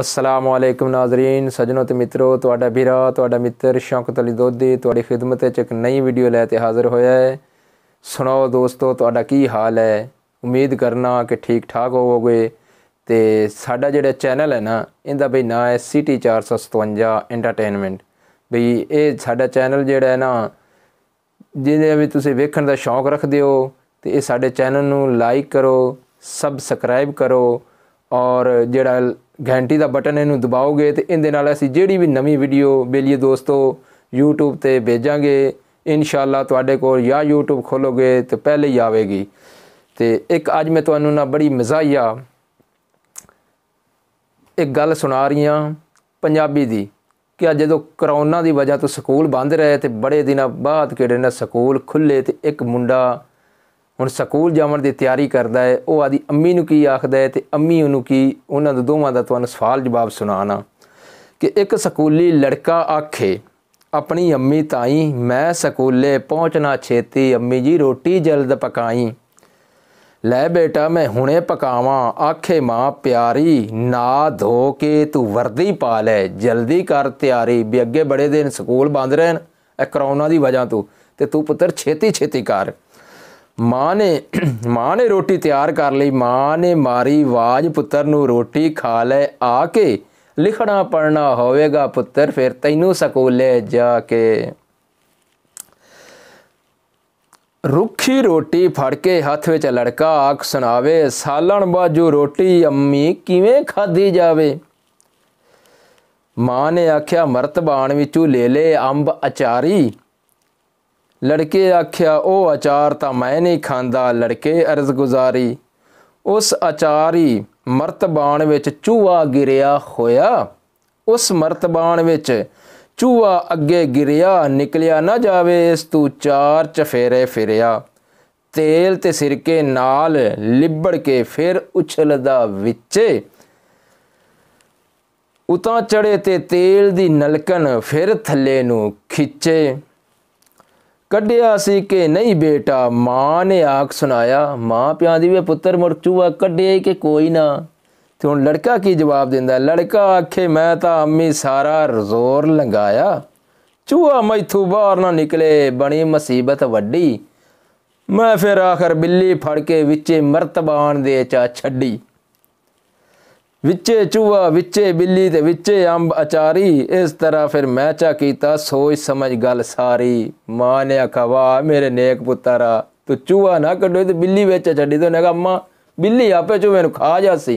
ਅਸਲਾਮ ਵਾਲੇਕਮ ਨਾਜ਼ਰੀਨ ਸਜਣੋ ਤੇ ਮਿੱਤਰੋ ਤੁਹਾਡਾ ਵੀਰਾ ਤੁਹਾਡਾ ਮਿੱਤਰ ਸ਼ੌਕਤ ਅਲੀ ਦੋਦੀ ਤੁਹਾਡੀ ਖਿਦਮਤ ਵਿੱਚ ਇੱਕ ਨਈ ਵੀਡੀਓ ਲੈ ਤੇ ਹਾਜ਼ਰ ਹੋਇਆ ਹੈ ਸੁਣਾਓ ਦੋਸਤੋ ਤੁਹਾਡਾ ਕੀ ਹਾਲ ਹੈ ਉਮੀਦ ਕਰਨਾ ਕਿ ਠੀਕ ਠਾਕ ਹੋਵੋਗੇ ਤੇ ਸਾਡਾ ਜਿਹੜਾ ਚੈਨਲ ਹੈ ਨਾ ਇਹਦਾ ਬਈ ਨਾਂ ਹੈ ਸਿਟੀ 457 ਐਂਟਰਟੇਨਮੈਂਟ ਬਈ ਇਹ ਸਾਡਾ ਚੈਨਲ ਜਿਹੜਾ ਹੈ ਨਾ ਜਿਹਦੇ ਵੀ ਤੁਸੀਂ ਵੇਖਣ ਦਾ ਸ਼ੌਕ ਰੱਖਦੇ ਹੋ ਤੇ ਇਹ ਸਾਡੇ ਚੈਨਲ ਨੂੰ ਲਾਈਕ ਕਰੋ ਸਬਸਕ੍ਰਾਈਬ ਕਰੋ ਔਰ ਜਿਹੜਾ ਘੰਟੀ ਦਾ ਬਟਨ ਇਹਨੂੰ ਦਬਾਓਗੇ ਤੇ ਇਹਦੇ ਨਾਲ ਅਸੀਂ ਜਿਹੜੀ ਵੀ ਨਵੀਂ ਵੀਡੀਓ ਬੇਲੀਏ ਦੋਸਤੋ YouTube ਤੇ ਭੇਜਾਂਗੇ ਇਨਸ਼ਾਅੱਲਾ ਤੁਹਾਡੇ ਕੋਲ ਜਾਂ YouTube ਖੋਲੋਗੇ ਤੇ ਪਹਿਲੇ ਹੀ ਆਵੇਗੀ ਤੇ ਇੱਕ ਅੱਜ ਮੈਂ ਤੁਹਾਨੂੰ ਨਾ ਬੜੀ ਮਜ਼ਾਈਆ ਇੱਕ ਗੱਲ ਸੁਣਾ ਰਹੀ ਪੰਜਾਬੀ ਦੀ ਕਿ ਜਦੋਂ ਕਰੋਨਾ ਦੀ ਵਜ੍ਹਾ ਤੋਂ ਸਕੂਲ ਬੰਦ ਰਹੇ ਤੇ ਬੜੇ ਦਿਨਾਂ ਬਾਅਦ ਕਿਹੜੇ ਨਾ ਸਕੂਲ ਖੁੱਲੇ ਤੇ ਇੱਕ ਮੁੰਡਾ ਹੁਣ ਸਕੂਲ ਜਾਣ ਦੀ ਤਿਆਰੀ ਕਰਦਾ ਹੈ ਉਹ ਆਦੀ ਅੰਮੀ ਨੂੰ ਕੀ ਆਖਦਾ ਹੈ ਤੇ ਅੰਮੀ ਉਹਨੂੰ ਕੀ ਉਹਨਾਂ ਦੇ ਦੋਵਾਂ ਦਾ ਤੁਹਾਨੂੰ ਸਵਾਲ ਜਵਾਬ ਸੁਣਾਣਾ ਕਿ ਇੱਕ ਸਕੂਲੀ ਲੜਕਾ ਆਖੇ ਆਪਣੀ ਅੰਮੀ ਤਾਈ ਮੈਂ ਸਕੂਲੇ ਪਹੁੰਚਣਾ ਛੇਤੀ ਅੰਮੀ ਜੀ ਰੋਟੀ ਜਲਦ ਪਕਾਈ ਲੈ ਬੇਟਾ ਮੈਂ ਹੁਣੇ ਪਕਾਵਾਂ ਆਖੇ ਮਾਂ ਪਿਆਰੀ ਨਾ ਧੋ ਕੇ ਤੂੰ ਵਰਦੀ ਪਾ ਲੈ ਜਲਦੀ ਕਰ ਤਿਆਰੀ ਵੀ ਅੱਗੇ ਬੜੇ ਦਿਨ ਸਕੂਲ ਬੰਦ ਰਹਿਣ ਇਹ ਕਰੋਨਾ ਦੀ ਵਜ੍ਹਾ ਤੋਂ ਤੇ ਤੂੰ ਪੁੱਤਰ ਛੇਤੀ ਛੇਤੀ ਕਰ ਮਾਂ ਨੇ ਮਾਂ ਨੇ ਰੋਟੀ ਤਿਆਰ ਕਰ ਲਈ ਮਾਂ ਨੇ ਮਾਰੀ ਆਵਾਜ਼ ਪੁੱਤਰ ਨੂੰ ਰੋਟੀ ਖਾ ਲੈ ਆ ਕੇ ਲਿਖਣਾ ਪੜਨਾ ਹੋਵੇਗਾ ਪੁੱਤਰ ਫਿਰ ਤੈਨੂੰ ਸਕੂਲੇ ਜਾ ਕੇ ਰੁੱਖੀ ਰੋਟੀ ਫੜ ਕੇ ਹੱਥ ਵਿੱਚ ਲੜਕਾ ਆਖ ਸੁਣਾਵੇ ਸਾਲਣ ਬਾਜੂ ਰੋਟੀ ਅੰਮੀ ਕਿਵੇਂ ਖਾਦੀ ਜਾਵੇ ਮਾਂ ਨੇ ਆਖਿਆ ਮਰਤਬਾਨ ਵਿੱਚੋਂ ਲੈ ਲੈ ਅੰਬ ਅਚਾਰੀ ਲੜਕੇ ਆਖਿਆ ਉਹ ਆਚਾਰ ਤਾਂ ਮੈਂ ਨਹੀਂ ਖਾਂਦਾ ਲੜਕੇ ਅਰਜ਼ ਗੁਜ਼ਾਰੀ ਉਸ ਆਚਾਰੀ ਮਰਤਬਾਨ ਵਿੱਚ ਚੂਹਾ ਗਿਰਿਆ ਹੋਇਆ ਉਸ ਮਰਤਬਾਨ ਵਿੱਚ ਚੂਹਾ ਅੱਗੇ ਗਿਰਿਆ ਨਿਕਲਿਆ ਨਾ ਜਾਵੇ ਇਸ ਤੂੰ ਚਾਰ ਚਫੇਰੇ ਫਿਰਿਆ ਤੇਲ ਤੇ ਸਿਰਕੇ ਨਾਲ ਲਿਬੜ ਕੇ ਫਿਰ ਉਛਲਦਾ ਵਿੱਚੇ ਉਤਾਂ ਚੜੇ ਤੇ ਤੇਲ ਦੀ ਨਲਕਨ ਫਿਰ ਥੱਲੇ ਨੂੰ ਖਿੱਚੇ ਕੱਢਿਆ ਸੀ ਕਿ ਨਹੀਂ ਬੇਟਾ ਮਾਂ ਨੇ ਆਖ ਸੁਣਾਇਆ ਮਾਂ ਪਿਆਂ ਦੀ ਵੀ ਪੁੱਤਰ ਮੁਰ ਚੂਆ ਕੱਢਿਆ ਕਿ ਕੋਈ ਨਾ ਤੇ ਹੁਣ ਲੜਕਾ ਕੀ ਜਵਾਬ ਦਿੰਦਾ ਲੜਕਾ ਆਖੇ ਮੈਂ ਤਾਂ ਅੰਮੀ ਸਾਰਾ ਜ਼ੋਰ ਲੰਗਾਇਆ ਚੂਹਾ ਮੈਥੂ ਬਾਹਰ ਨਾ ਨਿਕਲੇ ਬਣੀ ਮੁਸੀਬਤ ਵੱਡੀ ਮੈਂ ਫਿਰ ਆਖਰ ਬਿੱਲੀ ਫੜ ਕੇ ਵਿੱਚੇ ਮਰਤਬਾਨ ਦੇ ਚਾ ਛੱਡੀ ਵਿੱਚੇ ਚੂਹਾ ਵਿੱਚੇ ਬਿੱਲੀ ਤੇ ਵਿੱਚੇ ਅੰਬ ਅਚਾਰੀ ਇਸ ਤਰ੍ਹਾਂ ਫਿਰ ਮੈਂ ਚਾ ਕੀਤਾ ਸੋਚ ਸਮਝ ਗੱਲ ਸਾਰੀ ਮਾਂ ਨੇ ਕਵਾ ਮੇਰੇ ਨੇਕ ਪੁੱਤਰਾ ਤੂੰ ਚੂਹਾ ਨਾ ਕੱਢੋ ਤੇ ਬਿੱਲੀ ਵਿੱਚ ਛੱਡੀ ਤੋ ਨੇਗਾ ਅੰਮਾ ਬਿੱਲੀ ਆਪੇ ਚੂਹੇ ਨੂੰ ਖਾ ਜਾਸੀ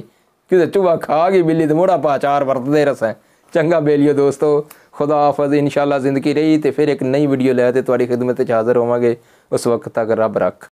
ਕਿਤੇ ਚੂਹਾ ਖਾ ਗਈ ਬਿੱਲੀ ਤੇ ਮੋੜਾ ਪਾਚਾਰ ਵਰਤਦੇ ਰਸੈ ਚੰਗਾ ਬੇਲੀਓ ਦੋਸਤੋ ਖੁਦਾ ਹਾਫਜ਼ ਇਨਸ਼ਾਅੱਲਾ ਜ਼ਿੰਦਗੀ ਰਹੀ ਤੇ ਫਿਰ ਇੱਕ ਨਈ ਵੀਡੀਓ ਲੈ ਤੇ ਤੁਹਾਡੀ ਖਿਦਮਤ ਵਿੱਚ ਹਾਜ਼ਰ ਹੋਵਾਂਗੇ ਉਸ ਵਕਤ ਤੱਕ ਰੱਬ ਰੱਖ